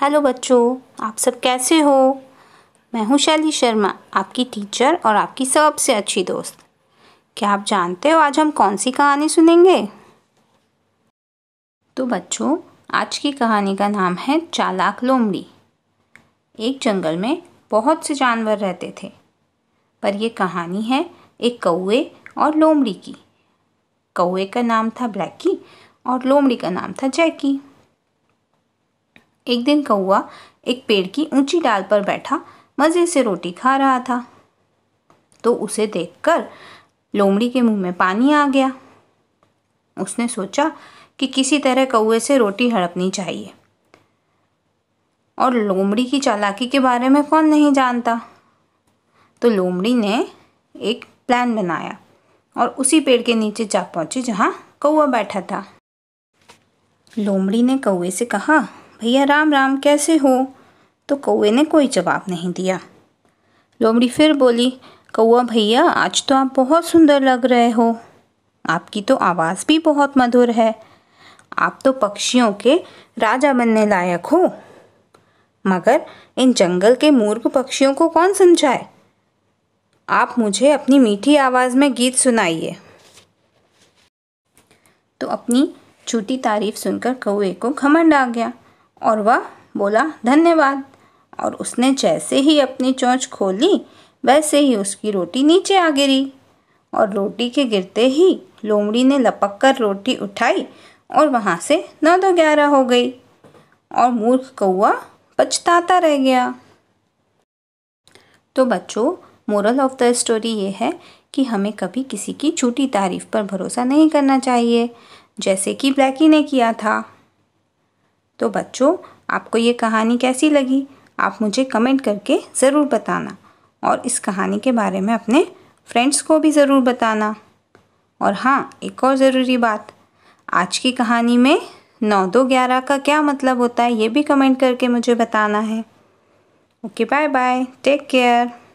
hello बच्चों आप सब कैसे हो मैं हूं शैली शर्मा आपकी टीचर और आपकी सबसे अच्छी दोस्त क्या आप जानते हो आज हम कौन सी कहानी सुनेंगे तो बच्चों आज की कहानी का नाम है चालाक लोमड़ी एक जंगल में बहुत से जानवर रहते थे पर यह कहानी है एक कौए और लोमड़ी की कौए का नाम था ब्लैकी और लोमड़ी का नाम था जैकी एक दिन कौआ एक पेड़ की ऊंची डाल पर बैठा मज़े से रोटी खा रहा था तो उसे देखकर लोमड़ी के मुंह में पानी आ गया उसने सोचा कि किसी तरह कौए से रोटी हड़पनी चाहिए और लोमड़ी की चालाकी के बारे में कौन नहीं जानता तो लोमड़ी ने एक प्लान बनाया और उसी पेड़ के नीचे जा पहुंची जहाँ कौआ बैठा था लोमड़ी ने कौए से कहा भैया राम राम कैसे हो तो कौए ने कोई जवाब नहीं दिया लोमड़ी फिर बोली कौआ भैया आज तो आप बहुत सुंदर लग रहे हो आपकी तो आवाज़ भी बहुत मधुर है आप तो पक्षियों के राजा बनने लायक हो मगर इन जंगल के मूर्ख पक्षियों को कौन समझाए आप मुझे अपनी मीठी आवाज़ में गीत सुनाइए तो अपनी छोटी तारीफ सुनकर कौए को घमंड आ गया और वह बोला धन्यवाद और उसने जैसे ही अपनी चोंच खोली वैसे ही उसकी रोटी नीचे आ गिरी और रोटी के गिरते ही लोमड़ी ने लपक कर रोटी उठाई और वहाँ से नौ दो ग्यारह हो गई और मूर्ख कौआ पछताता रह गया तो बच्चों मोरल ऑफ द स्टोरी ये है कि हमें कभी किसी की छोटी तारीफ पर भरोसा नहीं करना चाहिए जैसे कि ब्लैकी ने किया था तो बच्चों आपको ये कहानी कैसी लगी आप मुझे कमेंट करके ज़रूर बताना और इस कहानी के बारे में अपने फ्रेंड्स को भी ज़रूर बताना और हाँ एक और ज़रूरी बात आज की कहानी में नौ दो ग्यारह का क्या मतलब होता है ये भी कमेंट करके मुझे बताना है okay bye bye take care